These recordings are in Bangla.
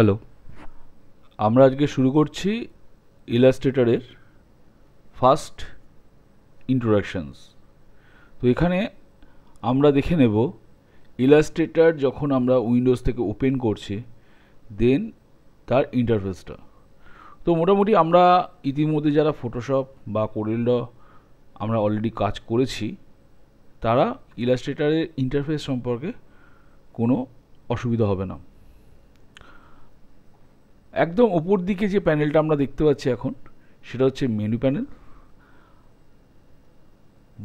হ্যালো আমরা আজকে শুরু করছি ইলাস্ট্রেটারের ফার্স্ট ইন্ট্রোডাকশানস তো এখানে আমরা দেখে নেব ইলাস্ট্রেটার যখন আমরা উইন্ডোজ থেকে ওপেন করছি দেন তার ইন্টারফেসটা তো মোটামুটি আমরা ইতিমধ্যে যারা ফটোশপ বা কোরেলড আমরা অলরেডি কাজ করেছি তারা ইলাস্ট্রেটারের ইন্টারফেস সম্পর্কে কোনো অসুবিধা হবে না একদম ওপর দিকে যে প্যানেলটা আমরা দেখতে পাচ্ছি এখন সেটা হচ্ছে মেনু প্যানেল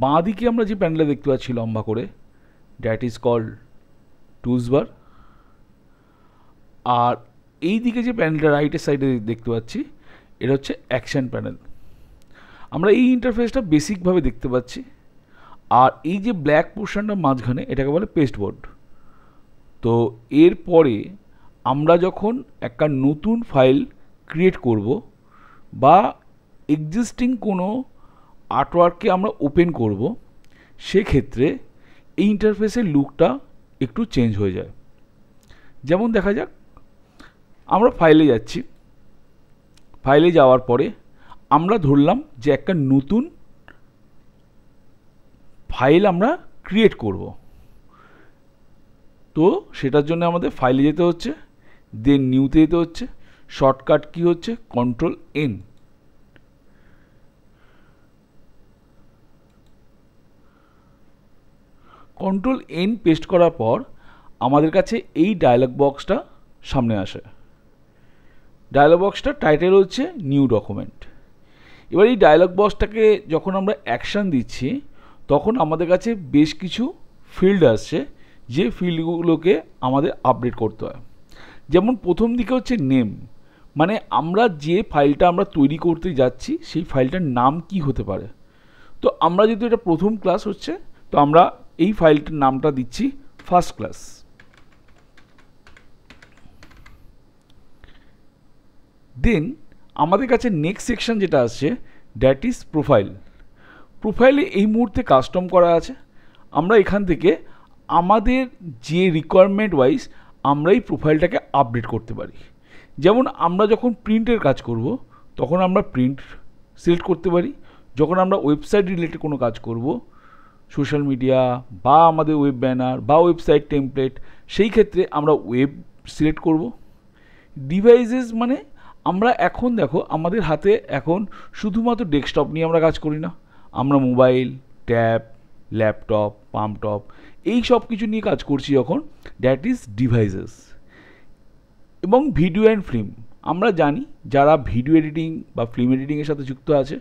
বাঁ দিকে আমরা যে প্যানেলটা দেখতে পাচ্ছি লম্বা করে that is call tools bar আর এই দিকে যে প্যানেলটা রাইটের সাইডে দেখতে পাচ্ছি এটা হচ্ছে অ্যাকশান প্যানেল আমরা এই ইন্টারফেসটা বেসিকভাবে দেখতে পাচ্ছি আর এই যে ব্ল্যাক পোর্শনটা মাঝখানে এটাকে বলে পেস্টবোর্ড তো এরপরে আমরা যখন একটা নতুন ফাইল ক্রিয়েট করব বা এক্সিস্টিং কোনো আর্টওয়ার্ককে আমরা ওপেন করব সেক্ষেত্রে এই ইন্টারফেসের লুকটা একটু চেঞ্জ হয়ে যায় যেমন দেখা যাক আমরা ফাইলে যাচ্ছি ফাইলে যাওয়ার পরে আমরা ধরলাম যে একটা নতুন ফাইল আমরা ক্রিয়েট করব তো সেটার জন্য আমাদের ফাইলে যেতে হচ্ছে দেন নিউতে যেতে হচ্ছে শর্টকাট কি হচ্ছে control N control N paste করার পর আমাদের কাছে এই ডায়লগ বক্সটা সামনে আসে ডায়লগ বক্সটা টাইটেল হচ্ছে নিউ ডকুমেন্ট এবার এই ডায়লগ বক্সটাকে যখন আমরা অ্যাকশান দিচ্ছি তখন আমাদের কাছে বেশ কিছু ফিল্ড আসছে যে ফিল্ডগুলোকে আমাদের আপডেট করতে হয় যেমন প্রথম দিকে হচ্ছে নেম মানে আমরা যে ফাইলটা আমরা তৈরি করতে যাচ্ছি সেই ফাইলটার নাম কি হতে পারে তো আমরা যেহেতু এটা প্রথম ক্লাস হচ্ছে তো আমরা এই ফাইলটার নামটা দিচ্ছি ফার্স্ট ক্লাস দেন আমাদের কাছে নেক্সট সেকশন যেটা আসছে দ্যাট ইজ প্রোফাইল প্রোফাইলে এই মুহূর্তে কাস্টম করা আছে আমরা এখান থেকে আমাদের যে রিকোয়ারমেন্ট ওয়াইজ আমরাই প্রোফাইলটাকে আপডেট করতে পারি যেমন আমরা যখন প্রিন্টের কাজ করব তখন আমরা প্রিন্ট সিলেক্ট করতে পারি যখন আমরা ওয়েবসাইট রিলেটেড কোনো কাজ করব সোশ্যাল মিডিয়া বা আমাদের ওয়েব ব্যানার বা ওয়েবসাইট টেমপ্লেট সেই ক্ষেত্রে আমরা ওয়েব সিলেক্ট করব ডিভাইসেস মানে আমরা এখন দেখো আমাদের হাতে এখন শুধুমাত্র ডেস্কটপ নিয়ে আমরা কাজ করি না আমরা মোবাইল ট্যাব ল্যাপটপ পাম্পটপ এই সব কিছু নিয়ে কাজ করছি যখন দ্যাট ইজ ডিভাইসেস এবং ভিডিও অ্যান্ড ফিল্ম আমরা জানি যারা ভিডিও এডিটিং বা ফিল্ম এডিটিংয়ের সাথে যুক্ত আছে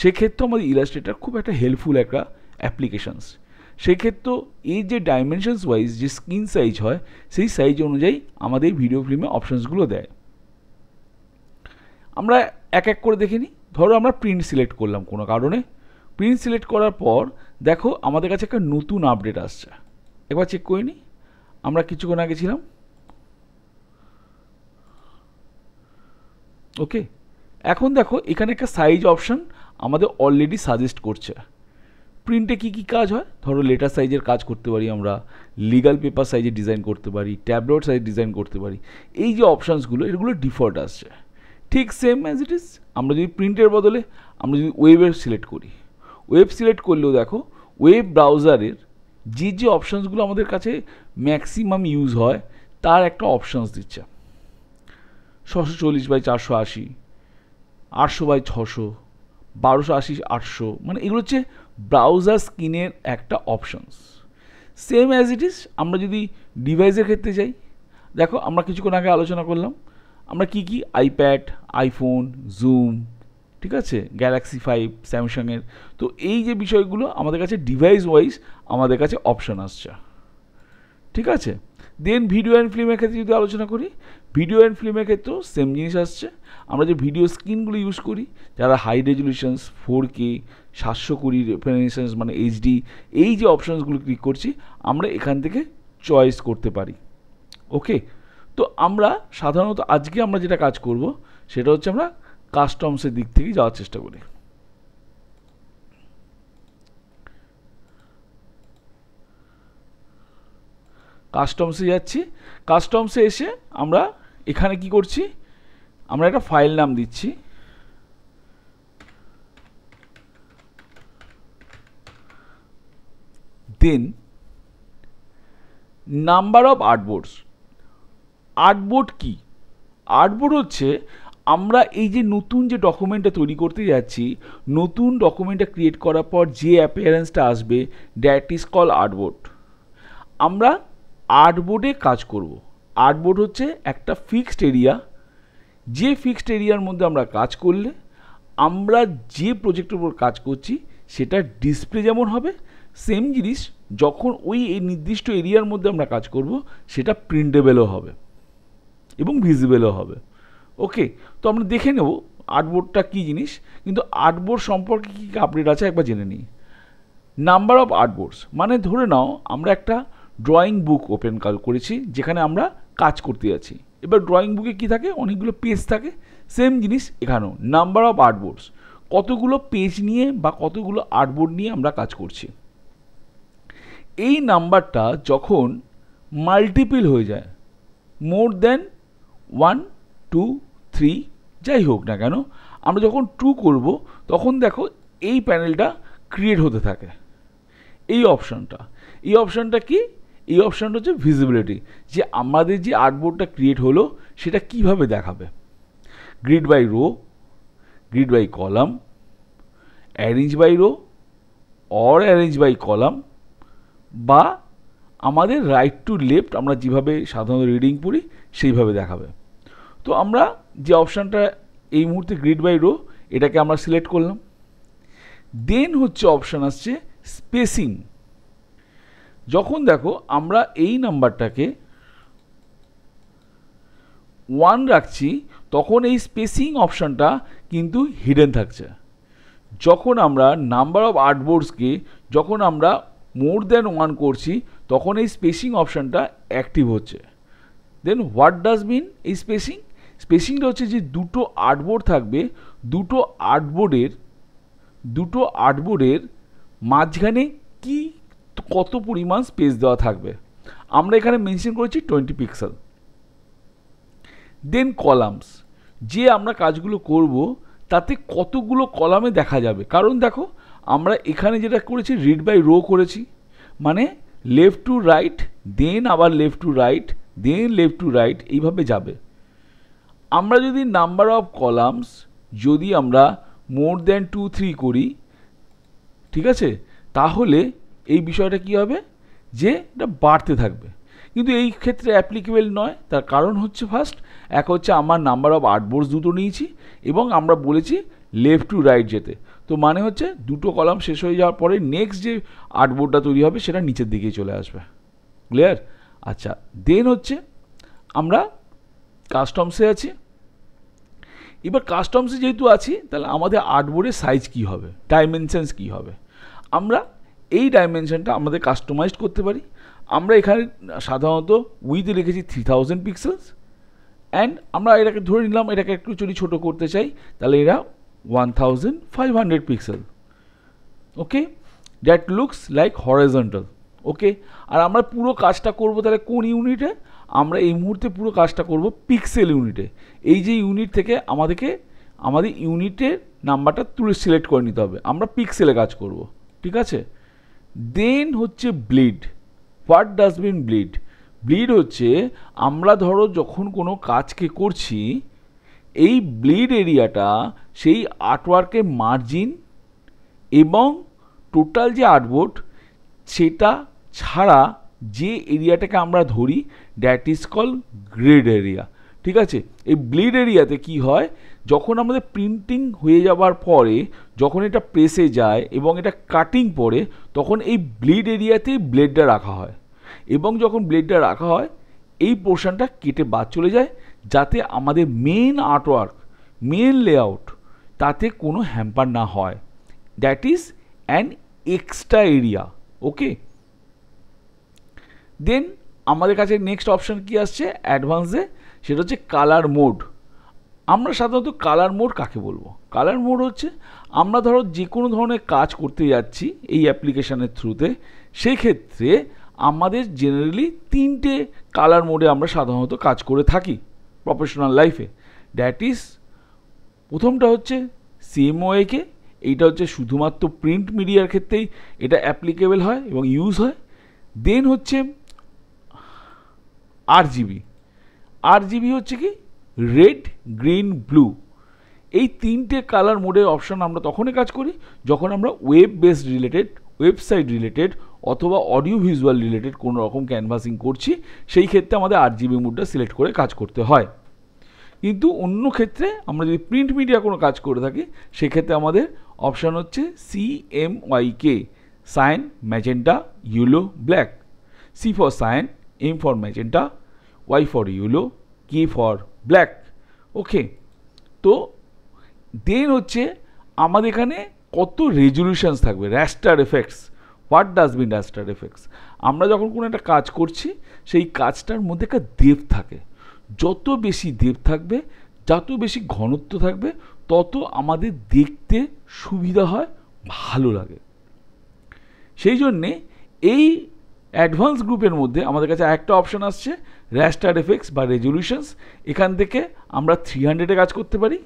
সেক্ষেত্রে আমাদের ইলাস্ট্রেটার খুব একটা হেল্পফুল একটা অ্যাপ্লিকেশানস সেক্ষেত্রে এই যে ডাইমেনশনস ওয়াইজ যে স্ক্রিন সাইজ হয় সেই সাইজ অনুযায়ী আমাদের ভিডিও ফিল্মে অপশানসগুলো দেয় আমরা এক এক করে দেখে নিই ধরো আমরা প্রিন্ট সিলেক্ট করলাম কোনো কারণে প্রিন্ট সিলেক্ট করার পর দেখো আমাদের কাছে একটা নতুন আপডেট আসছে একবার চেক করে নিই আমরা কিছুক্ষণ আগে ছিলাম ওকে এখন দেখো এখানে একটা সাইজ অপশান আমাদের অলরেডি সাজেস্ট করছে প্রিন্টে কি কি কাজ হয় ধরো লেটার সাইজের কাজ করতে পারি আমরা লিগাল পেপার সাইজে ডিজাইন করতে পারি ট্যাবলেট সাইজ ডিজাইন করতে পারি এই যে অপশানসগুলো এগুলো ডিফল্ট আসছে ঠিক সেম অ্যাজ ইট ইজ আমরা যদি প্রিন্টের বদলে আমরা যদি ওয়েবের সিলেক্ট করি ওয়েব সিলেক্ট করলেও দেখো ওয়েব ব্রাউজারের যে যে অপশানসগুলো আমাদের কাছে ম্যাক্সিমাম ইউজ হয় তার একটা অপশানস দিচ্ছে ছশো চল্লিশ বাই চারশো আশি আটশো বাই ছশো বারোশো আশি আটশো মানে এগুলো হচ্ছে ব্রাউজার স্ক্রিনের একটা options same as it is আমরা যদি ডিভাইসের ক্ষেত্রে যাই দেখো আমরা কিছুক্ষণ আগে আলোচনা করলাম আমরা কি কি আইপ্যাড আইফোন জুম ঠিক আছে গ্যালাক্সি ফাইভ স্যামসাংয়ের তো এই যে বিষয়গুলো আমাদের কাছে ডিভাইস ওয়াইজ আমাদের কাছে অপশান আসছে ঠিক আছে দেন ভিডিও অ্যান্ড ফিল্মের ক্ষেত্রে যদি আলোচনা করি ভিডিও অ্যান্ড ফিল্মের ক্ষেত্রেও সেম জিনিস আসছে আমরা যে ভিডিও স্ক্রিনগুলো ইউজ করি যারা হাই রেজলিউশনস ফোর কে সাতশো কুড়ি রেফারেন্সেন্স মানে এইচডি এই যে অপশানসগুলো ক্লিক করছি আমরা এখান থেকে চয়েস করতে পারি ওকে তো আমরা সাধারণত আজকে আমরা যেটা কাজ করব সেটা হচ্ছে আমরা কাস্টমসের দিক থেকে যাওয়ার চেষ্টা করি কাস্টমসে যাচ্ছি কাস্টমসে এসে আমরা এখানে কি করছি আমরা একটা ফাইল নাম দিচ্ছি then number of artboards artboard কি আর্টবোর্ড হচ্ছে আমরা এই যে নতুন যে ডকুমেন্টটা তৈরি করতে যাচ্ছি নতুন ডকুমেন্টটা ক্রিয়েট করার পর যে অ্যাপিয়ারেন্সটা আসবে দ্যাট ইজ কল আর্টবোর্ড আমরা আর্টবোর্ডে কাজ করব আর্টবোর্ড হচ্ছে একটা ফিক্সড এরিয়া যে ফিক্সড এরিয়ার মধ্যে আমরা কাজ করলে আমরা যে প্রজেক্টের উপর কাজ করছি সেটা ডিসপ্লে যেমন হবে সেম জিনিস যখন ওই এই নির্দিষ্ট এরিয়ার মধ্যে আমরা কাজ করব সেটা প্রিন্টেবেলও হবে এবং ভিজিবেলও হবে ওকে তো আমরা দেখে নেব আর্টবোর্ডটা কী জিনিস কিন্তু আর্টবোর্ড সম্পর্কে কী কী আপডেট আছে একবার জেনে নিই নাম্বার অফ আর্টবোর্ডস মানে ধরে নাও আমরা একটা ড্রয়িং বুক ওপেন কাল করেছি যেখানে আমরা কাজ করতে যাচ্ছি এবার ড্রয়িং বুকে কী থাকে অনেকগুলো পেজ থাকে সেম জিনিস এখানেও নাম্বার অফ আর্টবোর্ডস কতগুলো পেজ নিয়ে বা কতগুলো আর্টবোর্ড নিয়ে আমরা কাজ করছি এই নাম্বারটা যখন মাল্টিপিল হয়ে যায় more then one two three যাই হোক না কেন আমরা যখন টু করব তখন দেখো এই প্যানেলটা ক্রিয়েট হতে থাকে এই অপশানটা এই অপশানটা কি এই অপশানটা হচ্ছে ভিজিবিলিটি যে আমাদের যে আর্টবোর্ডটা ক্রিয়েট হলো সেটা কিভাবে দেখাবে grid by row grid by column arrange by row or arrange by column বা আমাদের রাইট টু লেফট আমরা যেভাবে সাধারণত রিডিং পড়ি সেইভাবে দেখাবে তো আমরা যে অপশানটা এই মুহূর্তে গ্রিড বাই রো এটাকে আমরা সিলেক্ট করলাম দেন হচ্ছে অপশান আসছে স্পেসিং যখন দেখো আমরা এই নাম্বারটাকে ওয়ান রাখছি তখন এই স্পেসিং অপশানটা কিন্তু হিডেন থাকছে যখন আমরা নাম্বার অফ আর্টবোর্ডসকে যখন আমরা মোর দ্যান ওয়ান করছি তখন এই স্পেসিং অপশানটা অ্যাক্টিভ হচ্ছে দেন হোয়াট ডাজ এই স্পেসিং স্পেসিংটা হচ্ছে যে দুটো আর্টবোর্ড থাকবে দুটো আর্টবোর্ডের দুটো আর্টবোর্ডের মাঝখানে কি কত পরিমাণ স্পেস দেওয়া থাকবে আমরা এখানে মেনশন করেছি টোয়েন্টি পিক্সেল দেন কলামস যে আমরা কাজগুলো করব তাতে কতগুলো কলামে দেখা যাবে কারণ দেখো আমরা এখানে যেটা করেছি রিড বাই রো করেছি মানে লেফট টু রাইট দেন আবার left to right then left to right এইভাবে যাবে আমরা যদি নাম্বার অফ কলামস যদি আমরা মোর দ্যান টু থ্রি করি ঠিক আছে তাহলে এই বিষয়টা কি হবে যে এটা বাড়তে থাকবে কিন্তু এই ক্ষেত্রে অ্যাপ্লিকেবল নয় তার কারণ হচ্ছে ফার্স্ট এক হচ্ছে আমার নাম্বার অফ আর্টবোর্ডস দুটো নিয়েছি এবং আমরা বলেছি লেফট টু রাইট যেতে তো মানে হচ্ছে দুটো কলাম শেষ হয়ে যাওয়ার পরে নেক্সট যে আর্টবোর্ডটা তৈরি হবে সেটা নিচের দিকেই চলে আসবে ক্লিয়ার আচ্ছা দেন হচ্ছে আমরা কাস্টমসে আছি এবার কাস্টমসে যেহেতু আছি তাহলে আমাদের আর্টবোর্ডের সাইজ কি হবে ডাইমেনশানস কি হবে আমরা এই ডাইমেনশানটা আমাদের কাস্টমাইজ করতে পারি আমরা এখানে সাধারণত উইথ রেখেছি থ্রি থাউজেন্ড পিক্সেলস অ্যান্ড আমরা এটাকে ধরে নিলাম এটাকে একটু যদি ছোটো করতে চাই তাহলে এরা one thousand five hundred pixel okay that looks like horizontal okay আর আমরা পুরো কাজটা করব তাহলে কোন ইউনিটে আমরা এই মুহূর্তে পুরো কাজটা করব পিক্সেল ইউনিটে এই যে ইউনিট থেকে আমাদেরকে আমাদের ইউনিটের নাম্বারটা তুলে সিলেক্ট করে নিতে হবে আমরা পিক্সেলে কাজ করব ঠিক আছে দেন হচ্ছে ব্লিড হোয়াট ডাস্টবিন ব্লিড ব্লিড হচ্ছে আমরা ধরো যখন কোনো কাজকে করছি এই ব্লিড এরিয়াটা সেই আর্টওয়ার্কের মার্জিন এবং টোটাল যে আর্টবোর্ড সেটা ছাড়া যে এরিয়াটাকে আমরা ধরি that is call grade area ঠিক আছে এই ব্লেড এরিয়াতে কি হয় যখন আমাদের প্রিন্টিং হয়ে যাবার পরে যখন এটা প্রেসে যায় এবং এটা কাটিং পরে তখন এই ব্লেড এরিয়াতেই ব্লেডটা রাখা হয় এবং যখন ব্লেডটা রাখা হয় এই পোর্শনটা কেটে বাদ চলে যায় যাতে আমাদের মেন আর্টওয়ার্ক মেন লেআউট তাতে কোনো হ্যাম্পার না হয় that is an extra area okay then আমাদের কাছে নেক্সট অপশান কি আসছে অ্যাডভান্সে সেটা হচ্ছে কালার মোড আমরা সাধারণত কালার মোড কাকে বলবো কালার মোড হচ্ছে আমরা ধরো যে কোনো ধরনের কাজ করতে যাচ্ছি এই অ্যাপ্লিকেশানের থ্রুতে সেই ক্ষেত্রে আমাদের জেনারেলি তিনটে কালার মোডে আমরা সাধারণত কাজ করে থাকি প্রফেশনাল লাইফে দ্যাট ইজ প্রথমটা হচ্ছে সিএমওয়াইকে এইটা হচ্ছে শুধুমাত্র প্রিন্ট মিডিয়ার ক্ষেত্রেই এটা অ্যাপ্লিকেবল হয় এবং ইউজ হয় দেন হচ্ছে আর জিবি আর জিবি হচ্ছে কি রেড গ্রিন ব্লু এই তিনটে কালার মোডে অপশান আমরা তখনই কাজ করি যখন আমরা web based related website related অথবা অডিও ভিজুয়াল রিলেটেড কোনো রকম ক্যানভাসিং করছি সেই ক্ষেত্রে আমাদের আর জিবি মুডটা সিলেক্ট করে কাজ করতে হয় কিন্তু অন্য ক্ষেত্রে আমরা যদি প্রিন্ট মিডিয়া কোনো কাজ করে থাকি সেক্ষেত্রে আমাদের অপশান হচ্ছে C M Y K cyan magenta yellow black C for cyan M for magenta Y for yellow K for black okay তো দেন হচ্ছে আমাদের এখানে কত রেজলিউশনস থাকবে র্যাস্টার এফেক্টস হোয়াট ডাস্টবিন র্যাস্টার এফেক্টস আমরা যখন কোনো একটা কাজ করছি সেই কাজটার মধ্যে একটা দেব থাকে যত বেশি দেব থাকবে যত বেশি ঘনত্ব থাকবে তত আমাদের দেখতে সুবিধা হয় ভালো লাগে সেই জন্যে এই অ্যাডভান্স গ্রুপের মধ্যে আমাদের কাছে একটা অপশান আসছে র্যাস্টার এফেক্টস বা রেজলিউশনস এখান থেকে আমরা থ্রি হান্ড্রেডে কাজ করতে পারি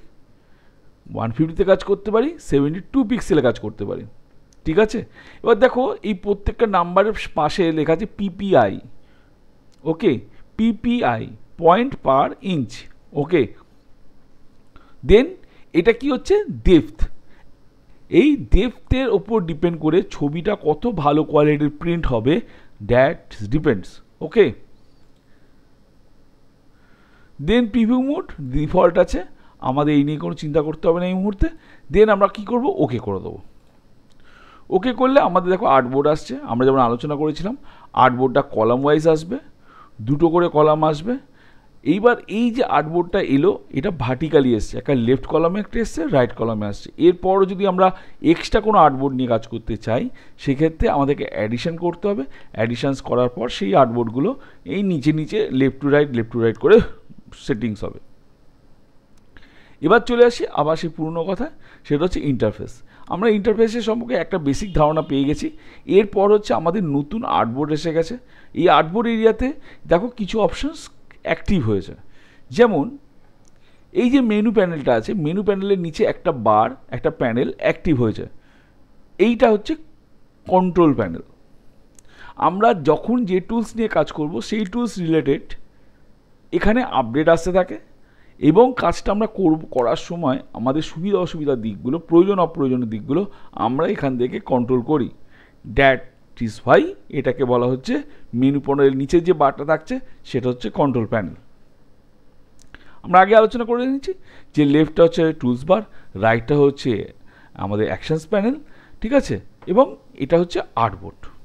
ওয়ান ফিফটিতে কাজ করতে পারি সেভেন্টি টু পিক্সেলে কাজ করতে পারি ঠিক আছে এবার দেখো এই প্রত্যেকটা নাম্বারের পাশে লেখা আছে PPI okay PPI point per inch okay then এটা কি হচ্ছে ডেফথ এই ডেফথের ওপর ডিপেন্ড করে ছবিটা কত ভালো কোয়ালিটির প্রিন্ট হবে that depends okay then preview mode default আছে আমাদের এই নিয়ে কোনো চিন্তা করতে হবে না এই মুহূর্তে দেন আমরা কি করব ওকে করে দেবো ওকে করলে আমাদের দেখো আর্ট বোর্ড আসছে আমরা যেমন আলোচনা করেছিলাম আর্ট বোর্ডটা কলাম ওয়াইজ আসবে দুটো করে কলাম আসবে এইবার এই যে আর্টবোর্ডটা এলো এটা ভার্টিক্যালি এসছে একটা লেফট কলামে একটা এসছে রাইট কলামে আসছে এরপরও যদি আমরা এক্সট্রা কোনো আর্টবোর্ড নিয়ে কাজ করতে চাই সেক্ষেত্রে আমাদেরকে অ্যাডিশান করতে হবে অ্যাডিশানস করার পর সেই আর্টবোর্ডগুলো এই নিচে নিচে left to right left to right করে সেটিংস হবে এবার চলে আসি আবার সেই পুরনো কথা সেটা হচ্ছে ইন্টারফেস আমরা ইন্টারফেসের সম্পর্কে একটা বেসিক ধারণা পেয়ে গেছি এরপর হচ্ছে আমাদের নতুন আর্টবোর্ড এসে গেছে এই আর্টবোর্ড এরিয়াতে দেখো কিছু অপশানস অ্যাক্টিভ হয়েছে যেমন এই যে মেনু প্যানেলটা আছে মেনু প্যানেলের নিচে একটা বার একটা প্যানেল অ্যাক্টিভ হয়েছে এইটা হচ্ছে কন্ট্রোল প্যানেল আমরা যখন যে টুলস নিয়ে কাজ করব সেই টুলস রিলেটেড এখানে আপডেট আসতে থাকে এবং কাজটা আমরা করব করার সময় আমাদের সুবিধা অসুবিধার দিকগুলো প্রয়োজন অপ্রয়োজনের দিকগুলো আমরা এখান থেকে কন্ট্রোল করি ড্যাট রেকটিসফাই এটাকে বলা হচ্ছে মেনু প্যানেলের নিচে যে বারটা থাকছে সেটা হচ্ছে কন্ট্রোল প্যানেল আমরা আগে আলোচনা করে নিচ্ছি যে লেফটটা হচ্ছে টুলস বার রাইটটা হচ্ছে আমাদের অ্যাকশানস প্যানেল ঠিক আছে এবং এটা হচ্ছে আর্টবোর্ড